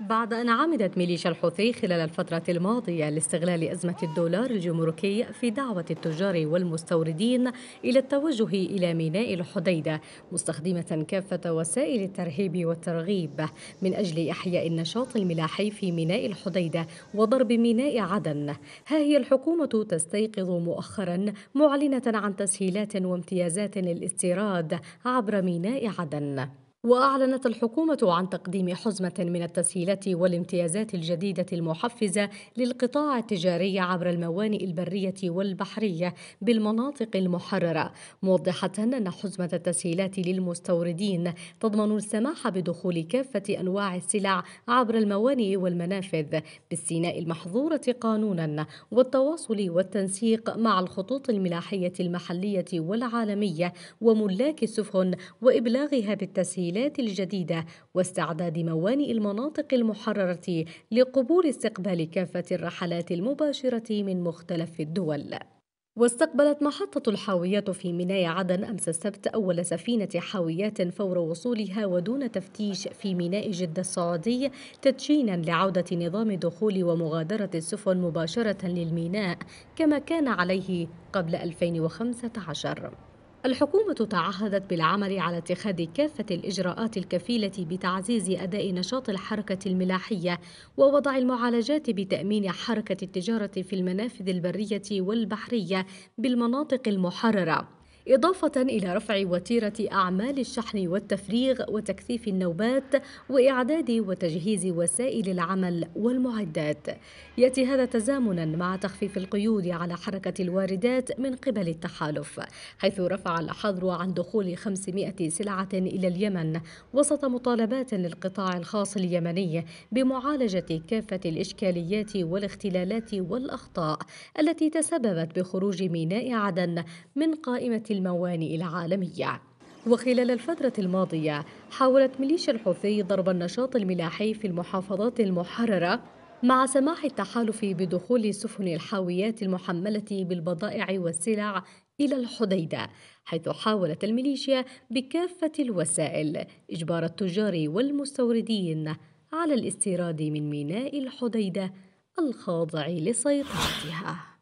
بعد أن عمدت ميليشيا الحوثي خلال الفترة الماضية لاستغلال أزمة الدولار الجمركي في دعوة التجار والمستوردين إلى التوجه إلى ميناء الحديدة مستخدمة كافة وسائل الترهيب والترغيب من أجل إحياء النشاط الملاحي في ميناء الحديدة وضرب ميناء عدن ها هي الحكومة تستيقظ مؤخرا معلنة عن تسهيلات وامتيازات للاستيراد عبر ميناء عدن وأعلنت الحكومة عن تقديم حزمة من التسهيلات والامتيازات الجديدة المحفزة للقطاع التجاري عبر الموانئ البرية والبحرية بالمناطق المحررة، موضحة أن حزمة التسهيلات للمستوردين تضمن السماح بدخول كافة أنواع السلع عبر الموانئ والمنافذ بالسيناء المحظورة قانونا والتواصل والتنسيق مع الخطوط الملاحية المحلية والعالمية وملاك السفن وإبلاغها بالتسهيل التسهيلات الجديدة واستعداد موانئ المناطق المحررة لقبول استقبال كافة الرحلات المباشرة من مختلف الدول واستقبلت محطة الحاويات في ميناء عدن أمس السبت أول سفينة حاويات فور وصولها ودون تفتيش في ميناء جدة السعودي تدشينا لعودة نظام دخول ومغادرة السفن مباشرة للميناء كما كان عليه قبل 2015 الحكومة تعهدت بالعمل على اتخاذ كافة الإجراءات الكفيلة بتعزيز أداء نشاط الحركة الملاحية ووضع المعالجات بتأمين حركة التجارة في المنافذ البرية والبحرية بالمناطق المحررة إضافة إلى رفع وتيرة أعمال الشحن والتفريغ وتكثيف النوبات وإعداد وتجهيز وسائل العمل والمعدات يأتي هذا تزامنا مع تخفيف القيود على حركة الواردات من قبل التحالف حيث رفع الحظر عن دخول 500 سلعة إلى اليمن وسط مطالبات للقطاع الخاص اليمني بمعالجة كافة الإشكاليات والاختلالات والأخطاء التي تسببت بخروج ميناء عدن من قائمة الموانئ العالمية وخلال الفترة الماضية حاولت ميليشيا الحوثي ضرب النشاط الملاحي في المحافظات المحررة مع سماح التحالف بدخول سفن الحاويات المحملة بالبضائع والسلع إلى الحديدة حيث حاولت الميليشيا بكافة الوسائل إجبار التجار والمستوردين على الاستيراد من ميناء الحديدة الخاضع لسيطرتها